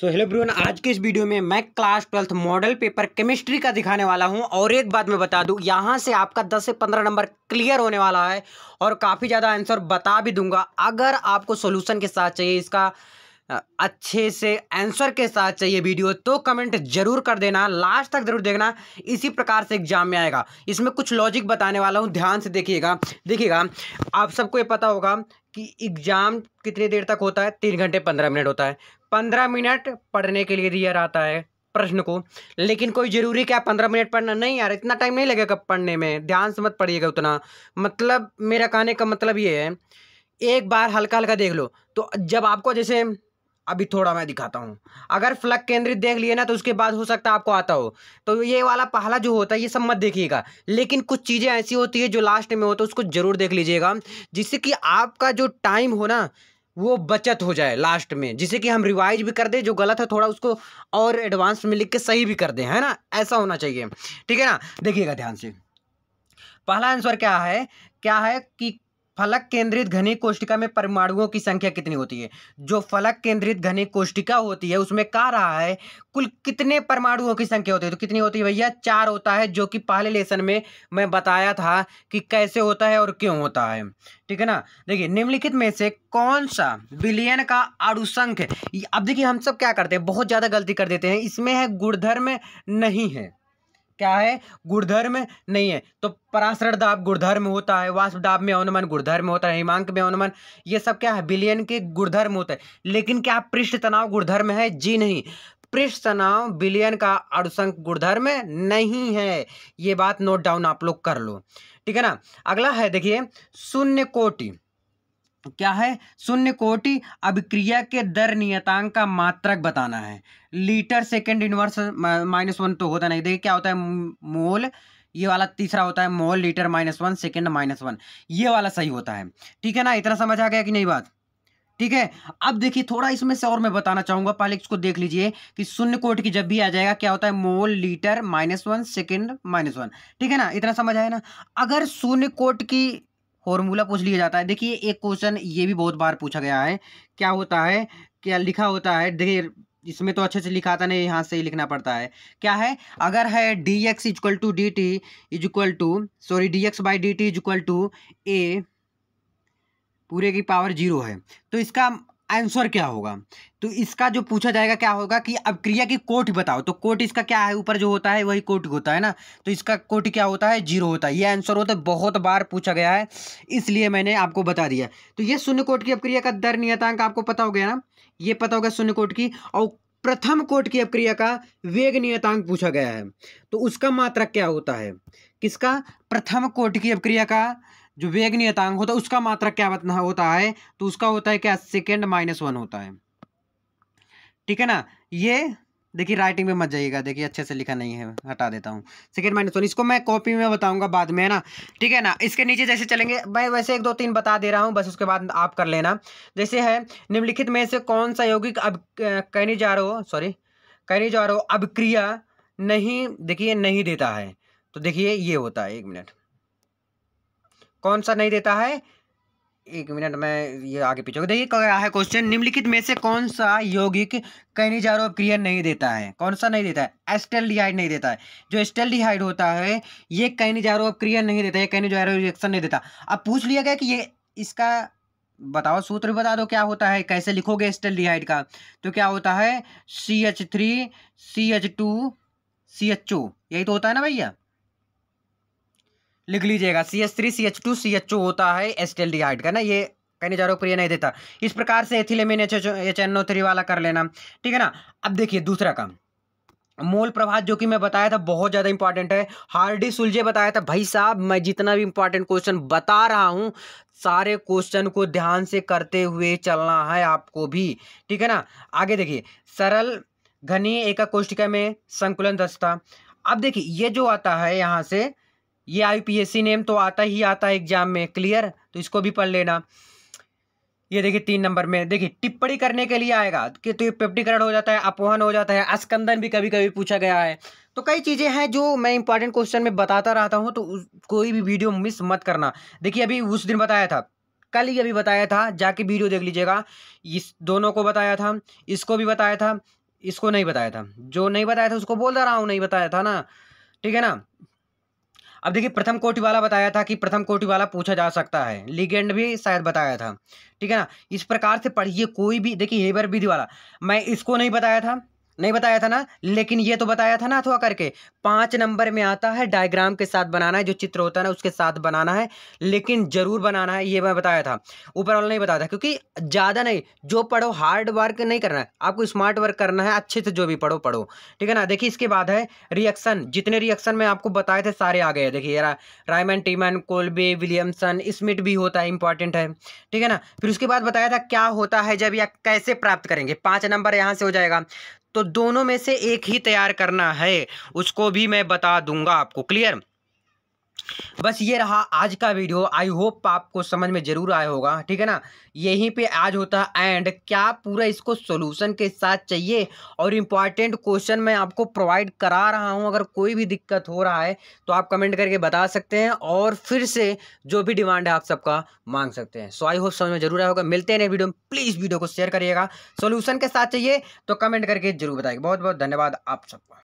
so hello brown आज के इस वीडियो में मैं class twelfth model paper chemistry का दिखाने वाला हूं और एक बात मैं बता दूं यहां से आपका 10 से 15 नंबर क्लियर होने वाला है और काफ़ी ज़्यादा आंसर बता भी दूंगा अगर आपको सॉल्यूशन के साथ चाहिए इसका अच्छे से आंसर के साथ चाहिए वीडियो तो कमेंट जरूर कर देना लास्ट तक जरूर देखना इसी प्रकार से एग्जाम में आएगा इसमें कुछ लॉजिक बताने वाला हूँ ध्यान से देखिएगा देखिएगा आप सबको ये पता होगा कि एग्ज़ाम कितनी देर तक होता है तीन घंटे पंद्रह मिनट होता है पंद्रह मिनट पढ़ने के लिए दिया जाता है प्रश्न को लेकिन कोई ज़रूरी क्या पंद्रह मिनट पढ़ना नहीं यार इतना टाइम नहीं लगेगा पढ़ने में ध्यान से मत पढ़िएगा उतना मतलब मेरा कहने का मतलब ये है एक बार हल्का हल्का देख लो तो जब आपको जैसे अभी थोड़ा मैं दिखाता हूँ अगर फ्लग केंद्रित देख लिए ना तो उसके बाद हो सकता है आपको आता हो तो ये वाला पहला जो होता है ये सब मत देखिएगा लेकिन कुछ चीज़ें ऐसी होती है जो लास्ट में होता तो है उसको ज़रूर देख लीजिएगा जिससे कि आपका जो टाइम हो ना वो बचत हो जाए लास्ट में जिससे कि हम रिवाइज भी कर दें जो गलत है थोड़ा उसको और एडवांस में लिख के सही भी कर दें है ना ऐसा होना चाहिए ठीक है ना देखिएगा ध्यान से पहला आंसर क्या है क्या है कि फलक केंद्रित घनी कोष्टिका में परमाणुओं की संख्या कितनी होती है जो फलक केंद्रित घनी कोष्टिका होती है उसमें कहा रहा है कुल कितने परमाणुओं की संख्या होती है तो कितनी होती है भैया चार होता है जो कि पहले लेसन में मैं बताया था कि कैसे होता है और क्यों होता है ठीक है ना देखिए निम्नलिखित में से कौन सा विलियन का अड़ुसंख्य अब देखिए हम सब क्या करते हैं बहुत ज़्यादा गलती कर देते हैं इसमें है गुणधर्म नहीं है क्या है गुणधर्म नहीं है तो पराशरण दाब गुणधर्म होता है वाष्प दाब में अनुमान गुणधर्म होता है हिमांक में अनुमान ये सब क्या है बिलियन के गुणधर्म होते हैं लेकिन क्या पृष्ठ तनाव गुणधर्म है जी नहीं पृष्ठ तनाव बिलियन का अड़ुसंक गुणधर्म नहीं है ये बात नोट डाउन आप लोग कर लो ठीक है ना अगला है देखिए शून्य कोटि तो क्या है शून्य कोटि अभिक्रिया के दर नियतांक का मात्रक बताना है litre second inverse minus one तो होता नहीं देखिए क्या होता है मोल ये वाला तीसरा होता है mole litre minus one second minus one ये वाला सही होता है ठीक है ना इतना समझ आ गया कि नहीं बात ठीक है अब देखिए थोड़ा इसमें से और मैं बताना चाहूंगा पहले इसको देख लीजिए कि शून्य कोट की जब भी आ जाएगा क्या होता है mole litre minus one second minus one ठीक है ना इतना समझ आया ना अगर शून्य कोट की फॉर्मूला पूछ लिया जाता है देखिए एक क्वेश्चन ये भी बहुत बार पूछा गया है क्या होता है क्या लिखा होता है देखिए इसमें तो अच्छे से लिखा था नहीं यहाँ से ही लिखना पड़ता है क्या है अगर है D X equal to D T equal to sorry D X by D T equal to A पूरे की पावर जीरो है तो इसका आंसर क्या होगा तो इसका जो पूछा जाएगा क्या होगा कि अब क्रिया की कोट बताओ तो कोट इसका क्या है ऊपर जो होता है वही कोट होता है ना तो इसका कोट क्या होता है जीरो होता है ये आंसर होता है बहुत बार पूछा गया है इसलिए मैंने आपको बता दिया तो ये शून्य कोट की अपक्रिया का दर नियतांक आपको पता हो गया ना ये पता होगा शून्य कोट की और प्रथम कोट की अपक्रिया का वेग नियतांक पूछा गया है तो उसका मात्रक क्या होता है किसका प्रथम कोट की अपक्रिया का जो वेग नियतांक होता है उसका मात्रक क्या बतना होता है तो उसका होता है क्या सेकेंड माइनस वन होता है ठीक है ना ये देखिए राइटिंग में मत जाइएगा देखिए अच्छे से लिखा नहीं है हटा देता हूँ सेकेंड माइनस वन इसको मैं कॉपी में बताऊंगा बाद में है ना ठीक है ना इसके नीचे जैसे चलेंगे मैं वैसे एक दो तीन बता दे रहा हूँ बस उसके बाद आप कर लेना जैसे है निम्नलिखित में से कौन सा यौगिक अब कहने जा रहे हो सॉरी कहने जा रहे हो अब क्रिया नहीं देखिए नहीं देता है तो देखिए ये होता है एक मिनट कौन सा नहीं देता है एक मिनट में ये आगे पीछे देखिए क्या है क्वेश्चन निम्नलिखित में से कौन सा यौगिक कैनिज क्रिया नहीं देता है कौन सा नहीं देता है एस्टेल्डिहाइड नहीं देता है जो एस्टेल्डिहाइड होता है ये कैनिज आरोप क्रिया नहीं देता है कैनिज रिएक्शन नहीं देता अब पूछ लिया गया कि ये इसका बताओ सूत्र बता दो क्या होता है कैसे लिखोगे एस्टेल्डिहाइड का तो क्या होता है C H three C H two C H O यही तो होता है ना भैया लिख लीजिएगा C H three C H two C H O होता है डी डिहाइड का ना ये कहीं जा रहा हूँ प्रिय नहीं देता इस प्रकार से ethylamine H H N O three वाला कर लेना ठीक है ना अब देखिए दूसरा काम मोल प्रभात जो कि मैं बताया था बहुत ज़्यादा इंपॉर्टेंट है हार्डी सुलझे बताया था भाई साहब मैं जितना भी इंपॉर्टेंट क्वेश्चन बता रहा हूँ सारे क्वेश्चन को ध्यान से करते हुए चलना है आपको भी ठीक है ना आगे देखिए सरल घनी एक कोष्टिका में संकुलन दस्ता अब देखिए ये जो आता है यहाँ से ये आईपीएससी नेम तो आता ही आता है एग्जाम में क्लियर तो इसको भी पढ़ लेना ये देखिए तीन नंबर में देखिए टिप्पणी करने के लिए आएगा कि तो ये पेप्टीकरण हो जाता है अपोहन हो जाता है अस्कंदन भी कभी कभी पूछा गया है तो कई चीज़ें हैं जो मैं इंपॉर्टेंट क्वेश्चन में बताता रहता हूँ तो कोई भी वीडियो मिस मत करना देखिए अभी उस दिन बताया था कल ही अभी बताया था जाके वीडियो देख लीजिएगा इस दोनों को बताया था इसको भी बताया था इसको नहीं बताया था जो नहीं बताया था उसको बोल तो रहा हूँ नहीं बताया था ना ठीक है ना अब देखिए प्रथम कोटि वाला बताया था कि प्रथम कोटि वाला पूछा जा सकता है लिगेंड भी शायद बताया था ठीक है ना इस प्रकार से पढ़िए कोई भी देखिए हेबर विधि वाला मैं इसको नहीं बताया था नहीं बताया था ना लेकिन ये तो बताया था ना अथवा करके पांच नंबर में आता है डायग्राम के साथ बनाना है जो चित्र होता है ना उसके साथ बनाना है लेकिन ज़रूर बनाना है ये मैं बताया था वाला नहीं बताया था क्योंकि ज़्यादा नहीं जो पढ़ो हार्ड वर्क नहीं करना है आपको स्मार्ट वर्क करना है अच्छे से जो भी पढ़ो पढ़ो ठीक है ना देखिए इसके बाद है रिएक्शन जितने रिएक्शन में आपको बताए थे सारे आ गए देखिए Reimer Tiemann Kolbe Williamson Schmidt भी होता है इंपॉर्टेंट है ठीक है ना फिर उसके बाद बताया था क्या होता है जब या कैसे प्राप्त करेंगे पाँच नंबर यहाँ से हो जाएगा तो दोनों में से एक ही तैयार करना है उसको भी मैं बता दूंगा आपको क्लियर बस ये रहा आज का वीडियो आई होप आपको समझ में ज़रूर आया होगा ठीक है ना यहीं पे आज होता है एंड क्या पूरा इसको सोल्यूशन के साथ चाहिए और इम्पॉर्टेंट क्वेश्चन मैं आपको प्रोवाइड करा रहा हूँ अगर कोई भी दिक्कत हो रहा है तो आप कमेंट करके बता सकते हैं और फिर से जो भी डिमांड है आप सबका मांग सकते हैं सो आई होप समझ में जरूर आया होगा मिलते हैं नए वीडियो में प्लीज़ वीडियो को शेयर करिएगा सोल्यूशन के साथ चाहिए तो कमेंट करके जरूर बताइए बहुत बहुत धन्यवाद आप सबका